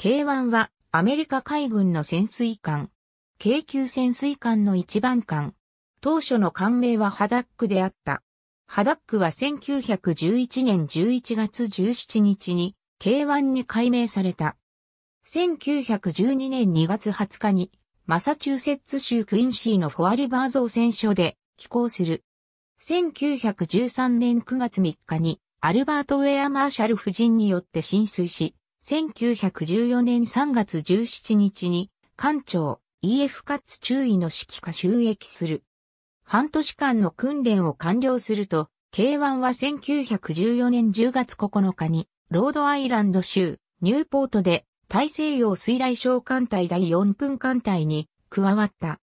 K1 はアメリカ海軍の潜水艦。K 級潜水艦の一番艦。当初の艦名はハダックであった。ハダックは1911年11月17日に K1 に改名された。1912年2月20日にマサチューセッツ州クインシーのフォアリバー造船所で寄港する。1913年9月3日にアルバート・ウェア・マーシャル夫人によって浸水し、1914年3月17日に、艦長、EF カッツ注意の指揮下収益する。半年間の訓練を完了すると、K1 は1914年10月9日に、ロードアイランド州、ニューポートで、大西洋水雷小艦隊第4分艦隊に加わった。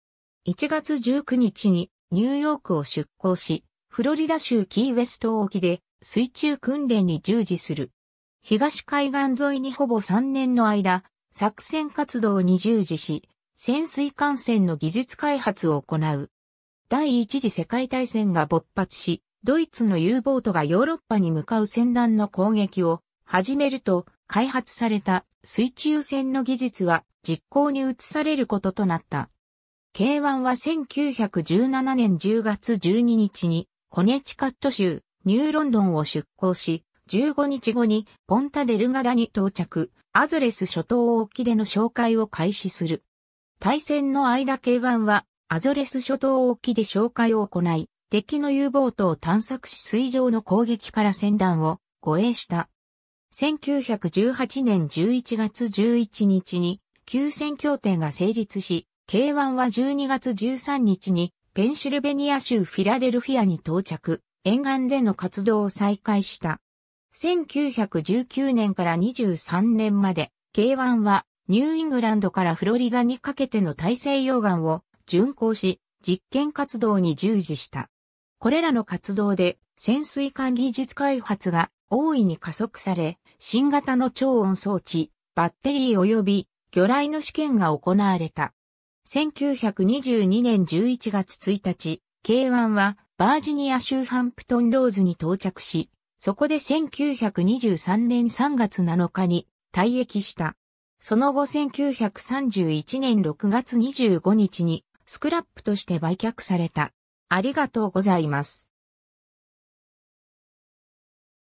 1月19日にニューヨークを出港し、フロリダ州キーウェスト沖で水中訓練に従事する。東海岸沿いにほぼ3年の間、作戦活動に従事し、潜水艦船の技術開発を行う。第一次世界大戦が勃発し、ドイツの U ボートがヨーロッパに向かう船団の攻撃を始めると、開発された水中船の技術は実行に移されることとなった。K1 は1917年10月12日にコネチカット州ニューロンドンを出港し、15日後にポンタデルガダに到着、アズレス諸島沖での紹介を開始する。対戦の間 K1 はアゾレス諸島沖で紹介を行い、敵の U ボートを探索し水上の攻撃から船団を護衛した。1918年11月11日に休戦協定が成立し、K1 は12月13日にペンシルベニア州フィラデルフィアに到着、沿岸での活動を再開した。1919年から23年まで、K1 はニューイングランドからフロリダにかけての大西洋岸を巡航し、実験活動に従事した。これらの活動で潜水艦技術開発が大いに加速され、新型の超音装置、バッテリー及び魚雷の試験が行われた。1922年11月1日、K1 はバージニア州ハンプトンローズに到着し、そこで1923年3月7日に退役した。その後1931年6月25日にスクラップとして売却された。ありがとうございます。